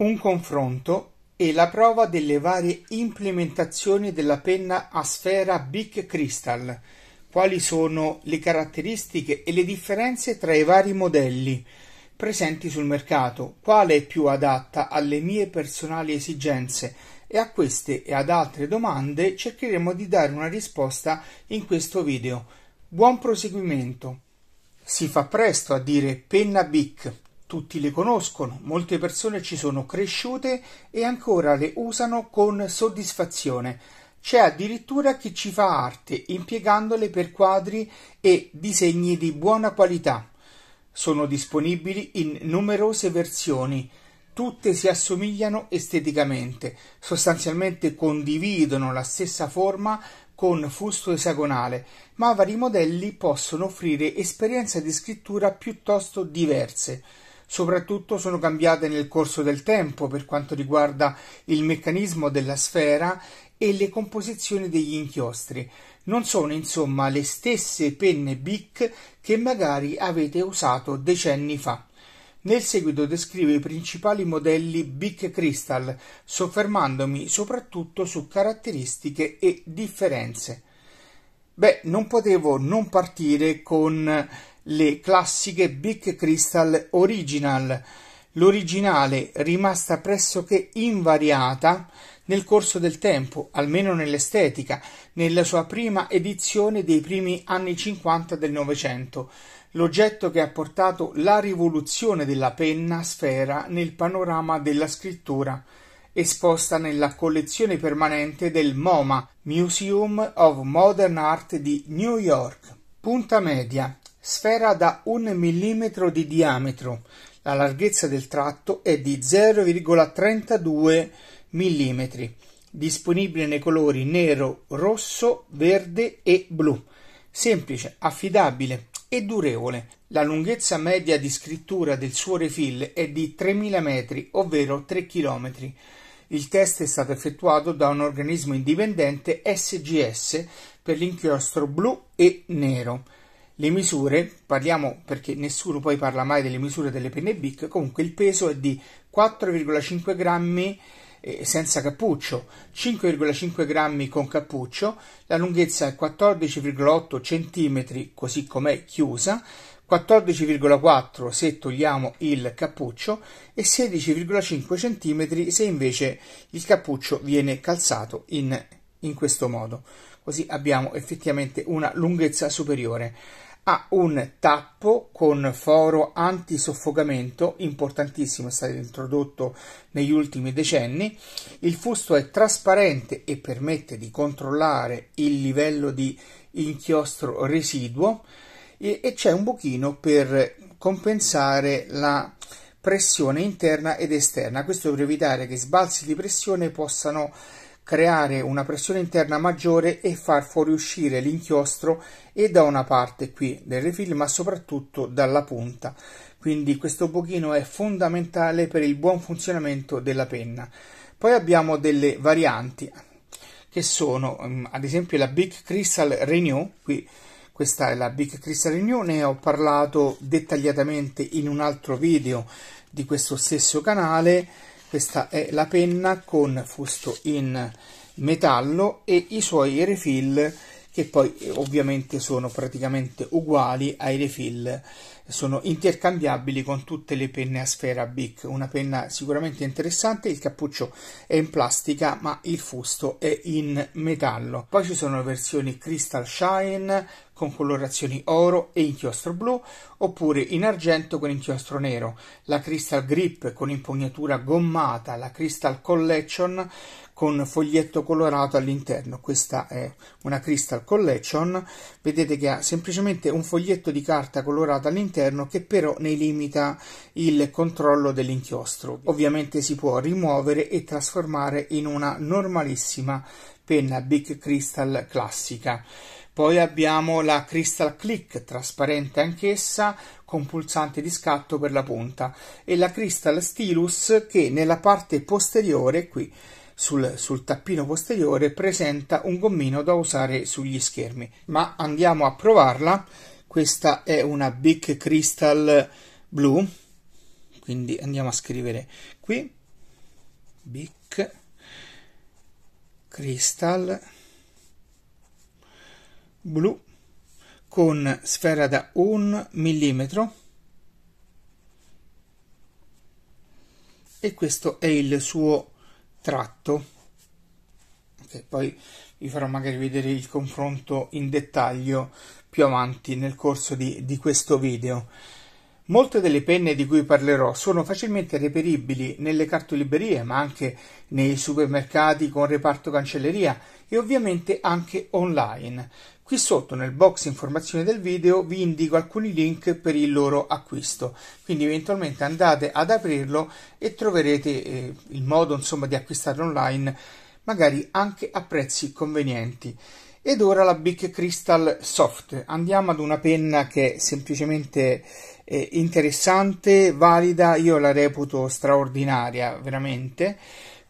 un confronto e la prova delle varie implementazioni della penna a sfera Big Crystal, quali sono le caratteristiche e le differenze tra i vari modelli presenti sul mercato, quale è più adatta alle mie personali esigenze e a queste e ad altre domande cercheremo di dare una risposta in questo video. Buon proseguimento! Si fa presto a dire penna Bic, tutti le conoscono, molte persone ci sono cresciute e ancora le usano con soddisfazione. C'è addirittura chi ci fa arte impiegandole per quadri e disegni di buona qualità. Sono disponibili in numerose versioni. Tutte si assomigliano esteticamente, sostanzialmente condividono la stessa forma con fusto esagonale, ma vari modelli possono offrire esperienze di scrittura piuttosto diverse soprattutto sono cambiate nel corso del tempo per quanto riguarda il meccanismo della sfera e le composizioni degli inchiostri. Non sono insomma le stesse penne BIC che magari avete usato decenni fa. Nel seguito descrivo i principali modelli Bic Crystal, soffermandomi soprattutto su caratteristiche e differenze. Beh, non potevo non partire con le classiche Big Crystal Original, l'originale rimasta pressoché invariata nel corso del tempo, almeno nell'estetica, nella sua prima edizione dei primi anni 50 del Novecento, l'oggetto che ha portato la rivoluzione della penna sfera nel panorama della scrittura, esposta nella collezione permanente del MoMA, Museum of Modern Art di New York. Punta media Sfera da 1 mm di diametro, la larghezza del tratto è di 0,32 mm, disponibile nei colori nero, rosso, verde e blu. Semplice, affidabile e durevole. La lunghezza media di scrittura del suo refill è di 3000 metri, ovvero 3 km. Il test è stato effettuato da un organismo indipendente SGS per l'inchiostro blu e nero. Le misure, parliamo perché nessuno poi parla mai delle misure delle penne BIC, comunque il peso è di 4,5 grammi eh, senza cappuccio, 5,5 grammi con cappuccio, la lunghezza è 14,8 cm così com'è chiusa, 14,4 se togliamo il cappuccio e 16,5 cm se invece il cappuccio viene calzato in, in questo modo. Così abbiamo effettivamente una lunghezza superiore. Ha un tappo con foro anti-soffocamento importantissimo, è stato introdotto negli ultimi decenni. Il fusto è trasparente e permette di controllare il livello di inchiostro residuo e, e c'è un buchino per compensare la pressione interna ed esterna, questo per evitare che sbalzi di pressione possano creare una pressione interna maggiore e far fuoriuscire l'inchiostro e da una parte qui del refill ma soprattutto dalla punta quindi questo pochino è fondamentale per il buon funzionamento della penna poi abbiamo delle varianti che sono mm, ad esempio la Big Crystal Renew qui questa è la Big Crystal Renew ne ho parlato dettagliatamente in un altro video di questo stesso canale questa è la penna con fusto in metallo e i suoi refill che poi eh, ovviamente sono praticamente uguali ai refill, sono intercambiabili con tutte le penne a sfera BIC, una penna sicuramente interessante, il cappuccio è in plastica ma il fusto è in metallo. Poi ci sono versioni Crystal Shine con colorazioni oro e inchiostro blu, oppure in argento con inchiostro nero, la Crystal Grip con impugnatura gommata, la Crystal Collection con foglietto colorato all'interno. Questa è una Crystal Collection. Vedete che ha semplicemente un foglietto di carta colorato all'interno che però ne limita il controllo dell'inchiostro. Ovviamente si può rimuovere e trasformare in una normalissima penna Big Crystal classica. Poi abbiamo la Crystal Click, trasparente anch'essa, con pulsante di scatto per la punta, e la Crystal Stylus che nella parte posteriore qui sul, sul tappino posteriore presenta un gommino da usare sugli schermi. Ma andiamo a provarla. Questa è una Big Crystal blu. Quindi andiamo a scrivere qui Big Crystal blu con sfera da un millimetro e questo è il suo tratto e poi vi farò magari vedere il confronto in dettaglio più avanti nel corso di, di questo video. Molte delle penne di cui parlerò sono facilmente reperibili nelle cartoliberie, ma anche nei supermercati con reparto cancelleria e ovviamente anche online. Qui sotto nel box informazioni del video vi indico alcuni link per il loro acquisto, quindi eventualmente andate ad aprirlo e troverete eh, il modo insomma di acquistare online magari anche a prezzi convenienti. Ed ora la Big Crystal Soft. Andiamo ad una penna che è semplicemente eh, interessante, valida, io la reputo straordinaria, veramente.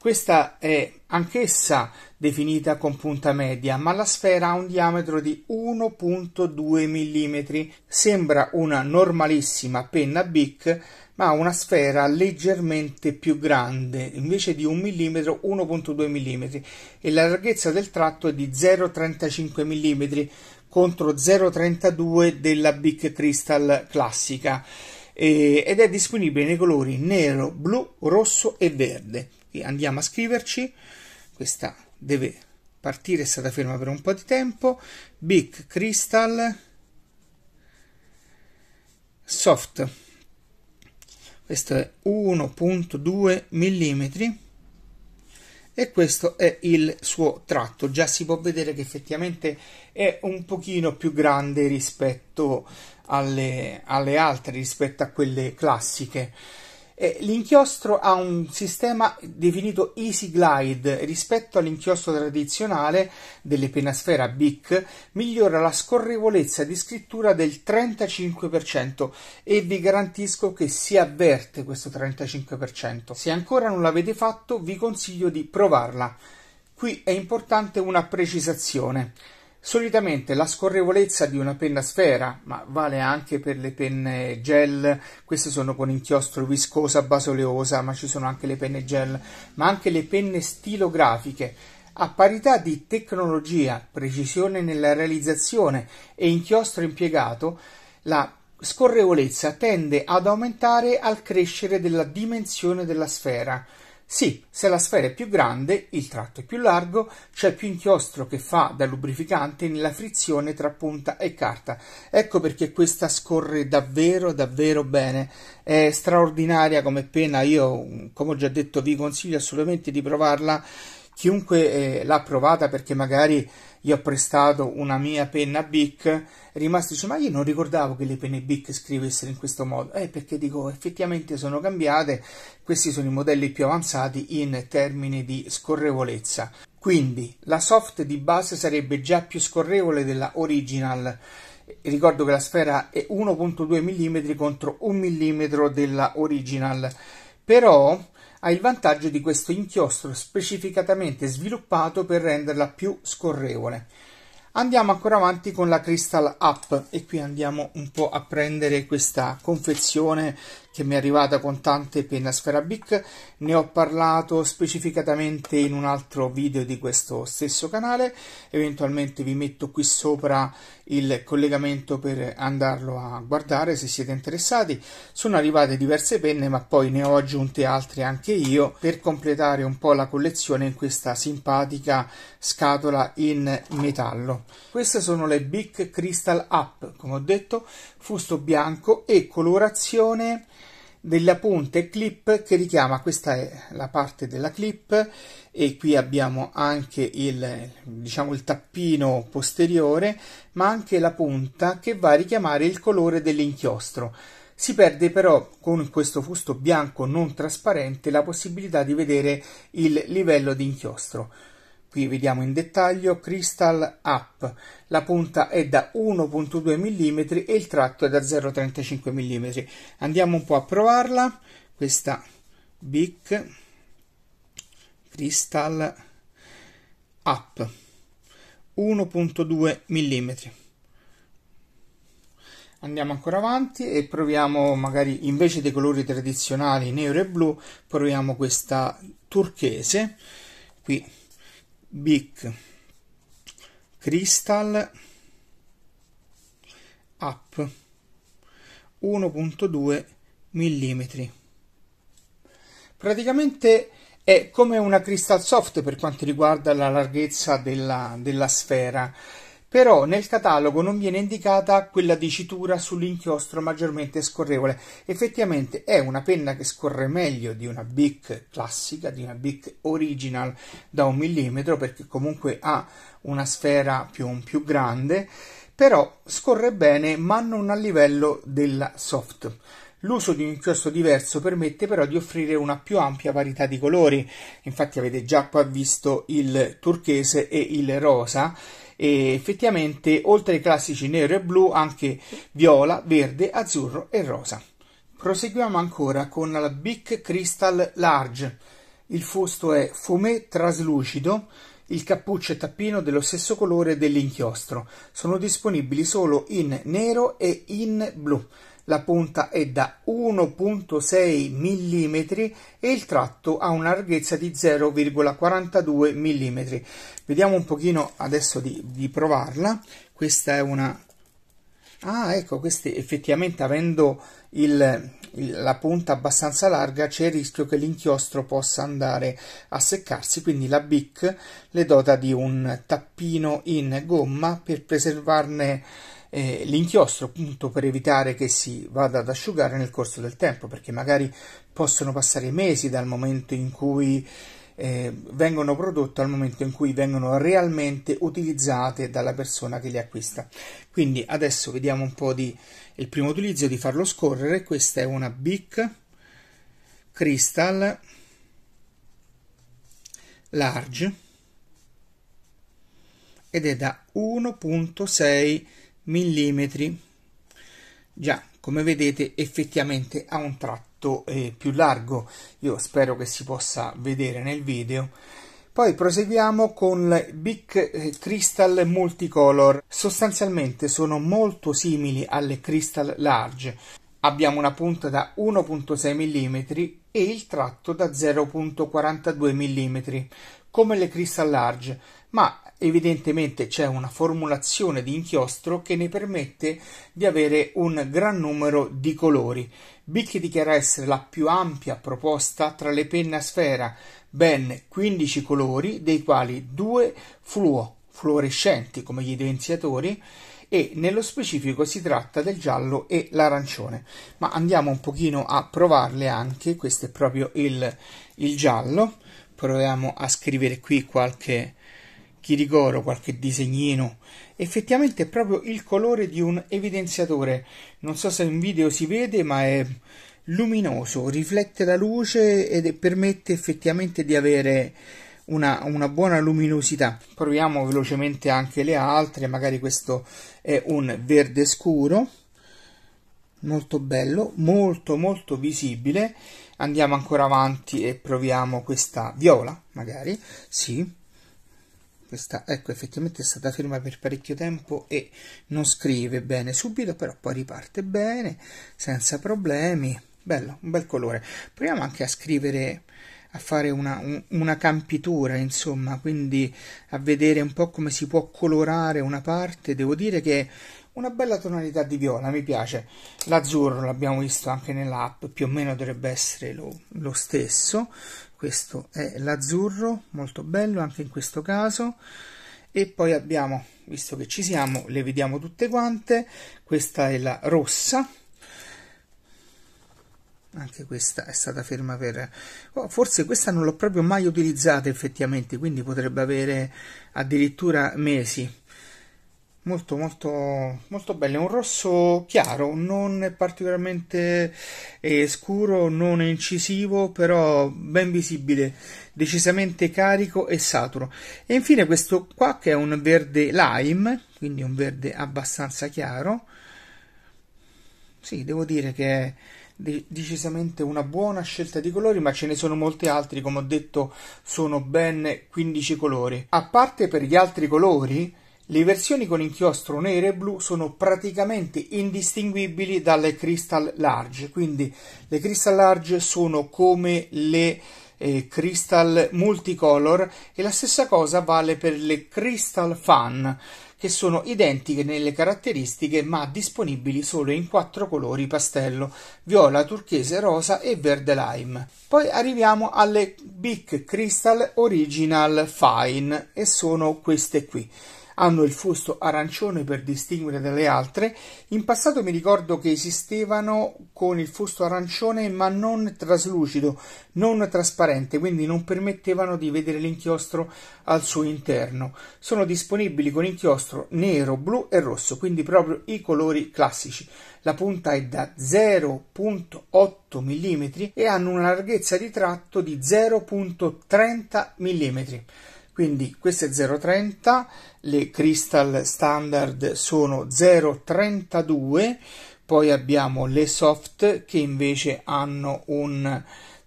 Questa è anch'essa definita con punta media, ma la sfera ha un diametro di 1.2 mm. Sembra una normalissima penna Bic, ma ha una sfera leggermente più grande, invece di 1 mm 1.2 mm e la larghezza del tratto è di 0.35 mm contro 0.32 della Bic Crystal classica ed è disponibile nei colori nero, blu, rosso e verde. Andiamo a scriverci questa deve partire, è stata ferma per un po' di tempo, Big Crystal, Soft, questo è 1.2 mm e questo è il suo tratto, già si può vedere che effettivamente è un pochino più grande rispetto alle, alle altre, rispetto a quelle classiche. Eh, l'inchiostro ha un sistema definito Easy Glide rispetto all'inchiostro tradizionale delle penasfera BIC, migliora la scorrevolezza di scrittura del 35% e vi garantisco che si avverte questo 35%. Se ancora non l'avete fatto vi consiglio di provarla. Qui è importante una precisazione. Solitamente la scorrevolezza di una penna sfera, ma vale anche per le penne gel, queste sono con inchiostro viscosa, basoleosa, ma ci sono anche le penne gel, ma anche le penne stilografiche. A parità di tecnologia, precisione nella realizzazione e inchiostro impiegato, la scorrevolezza tende ad aumentare al crescere della dimensione della sfera. Sì, se la sfera è più grande, il tratto è più largo, c'è più inchiostro che fa da lubrificante nella frizione tra punta e carta. Ecco perché questa scorre davvero davvero bene. È straordinaria come penna, io come ho già detto vi consiglio assolutamente di provarla chiunque eh, l'ha provata perché magari gli ho prestato una mia penna Bic, è rimasto dice ma io non ricordavo che le penne Bic scrivessero in questo modo, eh perché dico effettivamente sono cambiate, questi sono i modelli più avanzati in termini di scorrevolezza. Quindi la soft di base sarebbe già più scorrevole della original, ricordo che la sfera è 1.2 mm contro 1 mm della original, però ha il vantaggio di questo inchiostro specificatamente sviluppato per renderla più scorrevole. Andiamo ancora avanti con la Crystal Up e qui andiamo un po' a prendere questa confezione che mi è arrivata con tante penna Sferabic, ne ho parlato specificatamente in un altro video di questo stesso canale, eventualmente vi metto qui sopra il collegamento per andarlo a guardare se siete interessati. Sono arrivate diverse penne, ma poi ne ho aggiunte altre anche io per completare un po' la collezione in questa simpatica scatola in metallo. Queste sono le Big Crystal Up, come ho detto, fusto bianco e colorazione della ponte clip che richiama questa è la parte della clip e qui abbiamo anche il diciamo il tappino posteriore ma anche la punta che va a richiamare il colore dell'inchiostro si perde però con questo fusto bianco non trasparente la possibilità di vedere il livello di inchiostro Qui vediamo in dettaglio Crystal Up, la punta è da 1.2 mm e il tratto è da 0.35 mm. Andiamo un po' a provarla, questa Bic Crystal Up 1.2 mm. Andiamo ancora avanti e proviamo magari invece dei colori tradizionali nero e blu, proviamo questa turchese qui Bic, Crystal, Up 1.2 mm. Praticamente è come una Crystal Soft per quanto riguarda la larghezza della, della sfera però nel catalogo non viene indicata quella dicitura sull'inchiostro maggiormente scorrevole. Effettivamente è una penna che scorre meglio di una Bic classica, di una Bic original da un millimetro, perché comunque ha una sfera più, più grande, però scorre bene ma non a livello della soft. L'uso di un inchiostro diverso permette però di offrire una più ampia varietà di colori, infatti avete già qua visto il turchese e il rosa, e effettivamente oltre ai classici nero e blu anche viola, verde, azzurro e rosa. Proseguiamo ancora con la Big Crystal Large. Il fusto è fumé traslucido, il cappuccio e tappino dello stesso colore dell'inchiostro. Sono disponibili solo in nero e in blu la punta è da 1.6 mm e il tratto ha una larghezza di 0,42 mm. Vediamo un pochino adesso di, di provarla. Questa è una Ah, ecco, questi effettivamente avendo il, il, la punta abbastanza larga c'è il rischio che l'inchiostro possa andare a seccarsi, quindi la BIC le dota di un tappino in gomma per preservarne eh, l'inchiostro appunto per evitare che si vada ad asciugare nel corso del tempo, perché magari possono passare mesi dal momento in cui eh, vengono prodotte al momento in cui vengono realmente utilizzate dalla persona che le acquista. Quindi adesso vediamo un po' di il primo utilizzo di farlo scorrere. Questa è una Bic Crystal Large ed è da 1.6 millimetri già come vedete effettivamente ha un tratto eh, più largo io spero che si possa vedere nel video poi proseguiamo con Big eh, Crystal Multicolor sostanzialmente sono molto simili alle Crystal Large abbiamo una punta da 1.6 mm e il tratto da 0.42 mm come le Crystal Large ma Evidentemente c'è una formulazione di inchiostro che ne permette di avere un gran numero di colori. Bic dichiara essere la più ampia proposta tra le penne a sfera, ben 15 colori, dei quali due fluo, fluorescenti come gli evidenziatori, e nello specifico si tratta del giallo e l'arancione. Ma andiamo un pochino a provarle anche, questo è proprio il, il giallo, proviamo a scrivere qui qualche chiricoro, qualche disegnino. Effettivamente è proprio il colore di un evidenziatore. Non so se in video si vede, ma è luminoso, riflette la luce ed permette effettivamente di avere una, una, buona luminosità. Proviamo velocemente anche le altre, magari questo è un verde scuro, molto bello, molto molto visibile. Andiamo ancora avanti e proviamo questa viola, magari, sì, questa ecco effettivamente è stata ferma per parecchio tempo e non scrive bene subito però poi riparte bene senza problemi bello un bel colore proviamo anche a scrivere a fare una, un, una campitura insomma quindi a vedere un po' come si può colorare una parte devo dire che una bella tonalità di viola, mi piace. L'azzurro l'abbiamo visto anche nell'app, più o meno dovrebbe essere lo, lo stesso questo è l'azzurro molto bello anche in questo caso e poi abbiamo visto che ci siamo le vediamo tutte quante questa è la rossa anche questa è stata ferma per oh, forse questa non l'ho proprio mai utilizzata effettivamente quindi potrebbe avere addirittura mesi molto molto molto belle un rosso chiaro non particolarmente eh, scuro non incisivo però ben visibile decisamente carico e saturo e infine questo qua che è un verde lime quindi un verde abbastanza chiaro sì devo dire che è decisamente una buona scelta di colori, ma ce ne sono molti altri, come ho detto, sono ben 15 colori. A parte per gli altri colori, le versioni con inchiostro nero e blu sono praticamente indistinguibili dalle Crystal Large, quindi le Crystal Large sono come le eh, Crystal Multicolor e la stessa cosa vale per le Crystal Fan, che sono identiche nelle caratteristiche ma disponibili solo in quattro colori pastello, viola, turchese, rosa e verde lime. Poi arriviamo alle Big Crystal Original Fine e sono queste qui hanno il fusto arancione per distinguere dalle altre. In passato mi ricordo che esistevano con il fusto arancione ma non traslucido, non trasparente, quindi non permettevano di vedere l'inchiostro al suo interno. Sono disponibili con inchiostro nero, blu e rosso, quindi proprio i colori classici. La punta è da 0.8 mm e hanno una larghezza di tratto di 0.30 mm. Quindi queste 0,30, le crystal standard sono 0,32, poi abbiamo le soft che invece hanno un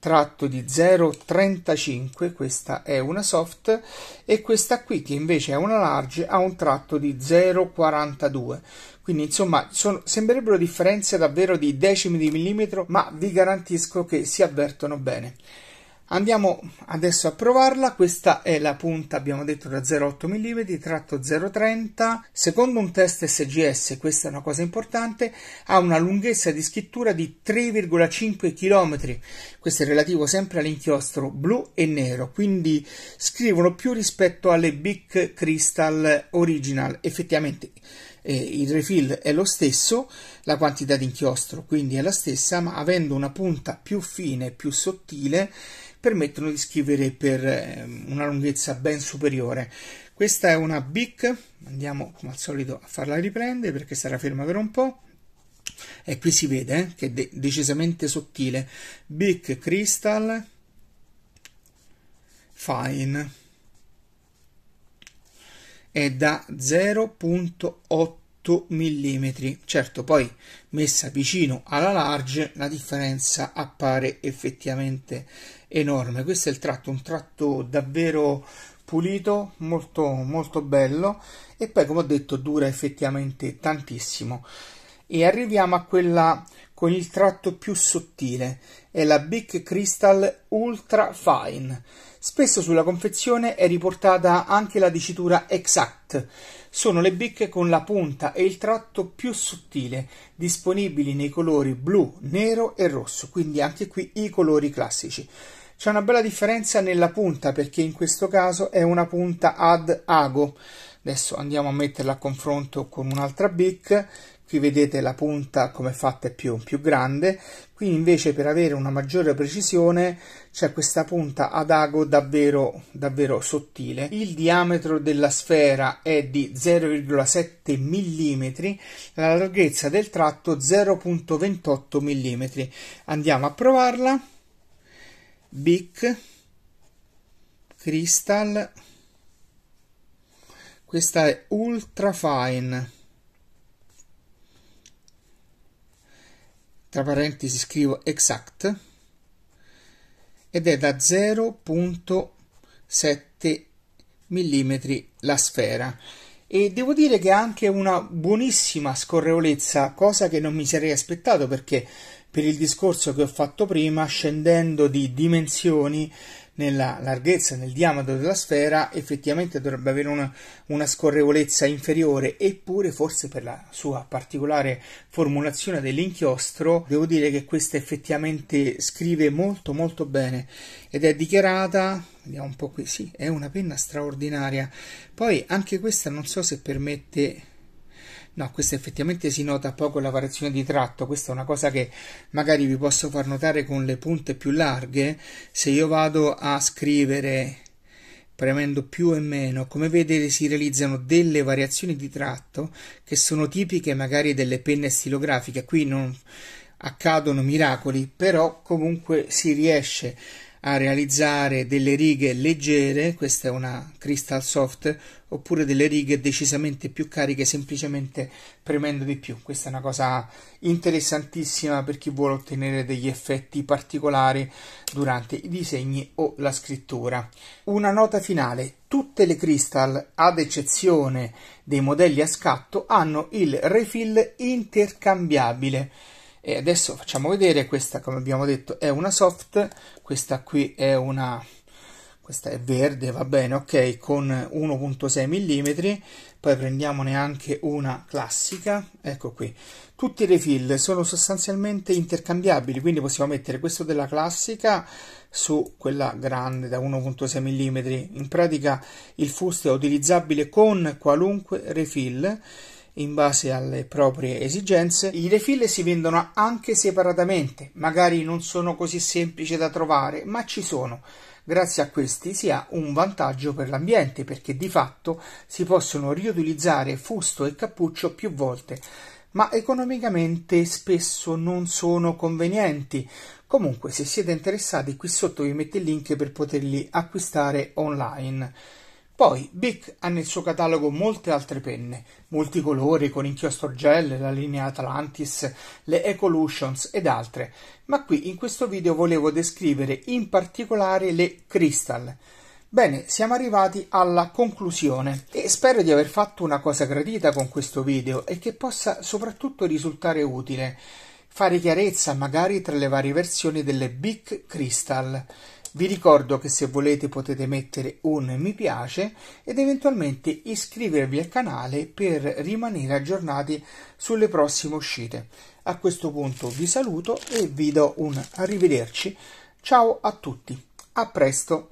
tratto di 0,35, questa è una soft, e questa qui che invece è una large ha un tratto di 0,42. Quindi insomma sono, sembrerebbero differenze davvero di decimi di millimetro, ma vi garantisco che si avvertono bene. Andiamo adesso a provarla, questa è la punta abbiamo detto da 0,8 mm, tratto 0,30, secondo un test SGS, questa è una cosa importante, ha una lunghezza di scrittura di 3,5 km, questo è relativo sempre all'inchiostro blu e nero, quindi scrivono più rispetto alle Big Crystal Original, effettivamente eh, il refill è lo stesso, la quantità di inchiostro quindi è la stessa, ma avendo una punta più fine, più sottile, permettono di scrivere per ehm, una lunghezza ben superiore. Questa è una BIC, andiamo come al solito a farla riprendere perché sarà ferma per un po'. E qui si vede eh, che è de decisamente sottile. BIC Crystal Fine è da 0.8 8 mm. Certo, poi messa vicino alla large la differenza appare effettivamente enorme. Questo è il tratto, un tratto davvero pulito, molto molto bello e poi come ho detto dura effettivamente tantissimo. E arriviamo a quella con il tratto più sottile è la Big Crystal Ultra Fine. Spesso sulla confezione è riportata anche la dicitura Exact. Sono le bicche con la punta e il tratto più sottile, disponibili nei colori blu, nero e rosso, quindi anche qui i colori classici. C'è una bella differenza nella punta perché in questo caso è una punta ad ago. Adesso andiamo a metterla a confronto con un'altra bic qui vedete la punta come fatta è più, più grande qui invece per avere una maggiore precisione c'è questa punta ad ago davvero, davvero sottile il diametro della sfera è di 0,7 mm la larghezza del tratto 0,28 mm andiamo a provarla Bic Crystal questa è ultra fine tra parentesi scrivo exact, ed è da 0.7 mm la sfera. E devo dire che ha anche una buonissima scorrevolezza, cosa che non mi sarei aspettato perché per il discorso che ho fatto prima, scendendo di dimensioni, nella larghezza, nel diametro della sfera, effettivamente dovrebbe avere una, una scorrevolezza inferiore, eppure forse per la sua particolare formulazione dell'inchiostro, devo dire che questa effettivamente scrive molto molto bene ed è dichiarata vediamo un po' qui, sì, è una penna straordinaria. Poi anche questa non so se permette No, questa effettivamente si nota poco la variazione di tratto, questa è una cosa che magari vi posso far notare con le punte più larghe, se io vado a scrivere premendo più e meno, come vedete si realizzano delle variazioni di tratto che sono tipiche magari delle penne stilografiche, qui non accadono miracoli, però comunque si riesce a a realizzare delle righe leggere, questa è una Crystal Soft, oppure delle righe decisamente più cariche semplicemente premendo di più. Questa è una cosa interessantissima per chi vuole ottenere degli effetti particolari durante i disegni o la scrittura. Una nota finale. Tutte le Crystal, ad eccezione dei modelli a scatto, hanno il refill intercambiabile e adesso facciamo vedere questa come abbiamo detto è una soft questa qui è una questa è verde va bene ok con 1.6 mm poi prendiamone anche una classica ecco qui tutti i refill sono sostanzialmente intercambiabili quindi possiamo mettere questo della classica su quella grande da 1.6 mm in pratica il fusto è utilizzabile con qualunque refill in base alle proprie esigenze. I refill si vendono anche separatamente, magari non sono così semplici da trovare, ma ci sono. Grazie a questi si ha un vantaggio per l'ambiente perché di fatto si possono riutilizzare fusto e cappuccio più volte, ma economicamente spesso non sono convenienti. Comunque, se siete interessati, qui sotto vi metto il link per poterli acquistare online. Poi Bic ha nel suo catalogo molte altre penne, multicolori con inchiostro gel, la linea Atlantis, le Ecolutions ed altre, ma qui in questo video volevo descrivere in particolare le Crystal. Bene, siamo arrivati alla conclusione e spero di aver fatto una cosa gradita con questo video e che possa soprattutto risultare utile fare chiarezza magari tra le varie versioni delle Bic Crystal. Vi ricordo che se volete potete mettere un mi piace ed eventualmente iscrivervi al canale per rimanere aggiornati sulle prossime uscite. A questo punto vi saluto e vi do un arrivederci. Ciao a tutti, a presto!